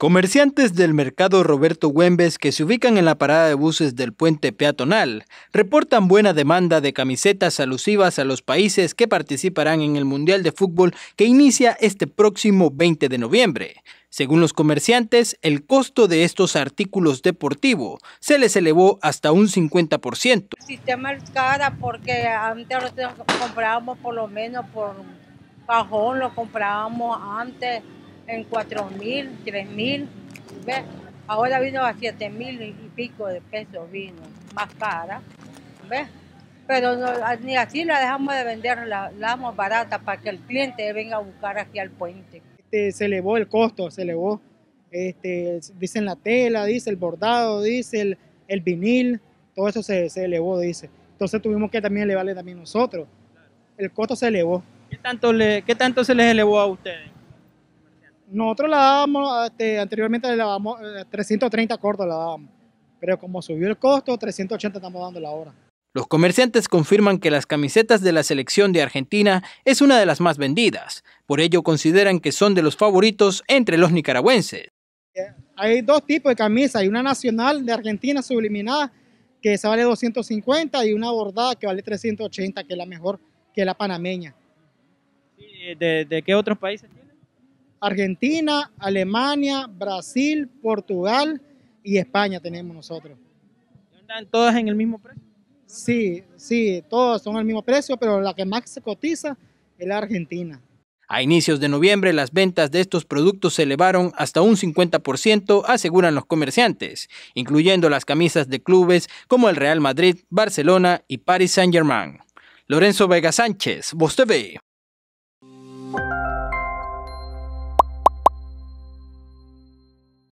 Comerciantes del mercado Roberto Güembes que se ubican en la parada de buses del puente peatonal reportan buena demanda de camisetas alusivas a los países que participarán en el Mundial de Fútbol que inicia este próximo 20 de noviembre. Según los comerciantes, el costo de estos artículos deportivos se les elevó hasta un 50%. El sistema es porque antes lo comprábamos por lo menos por cajón, lo comprábamos antes en 4 mil, 3 mil. Ahora vino a 7 mil y pico de pesos, vino, más cara. Pero ni así la dejamos de vender, la, la damos barata para que el cliente venga a buscar aquí al puente. Este, se elevó el costo, se elevó. Este, dicen la tela, dice el bordado, dice el, vinil, todo eso se, elevó, dice. Entonces tuvimos que también elevarle también nosotros. El costo se elevó. tanto, qué tanto se les elevó a ustedes? Nosotros la dábamos, este, anteriormente la dábamos 330 eh, cortos la dábamos, pero como subió el costo, 380 estamos dando la hora. Los comerciantes confirman que las camisetas de la selección de Argentina es una de las más vendidas, por ello consideran que son de los favoritos entre los nicaragüenses. Eh, hay dos tipos de camisas, hay una nacional de Argentina subliminada que esa vale 250 y una bordada que vale 380, que es la mejor que la panameña. Eh, ¿De, de qué otros países tiene? Argentina, Alemania, Brasil, Portugal y España tenemos nosotros. ¿Están todas en el mismo precio? Sí, sí, todas son al mismo precio, pero la que más se cotiza es la Argentina. A inicios de noviembre, las ventas de estos productos se elevaron hasta un 50%, aseguran los comerciantes, incluyendo las camisas de clubes como el Real Madrid, Barcelona y Paris Saint-Germain. Lorenzo Vega Sánchez, Voz TV.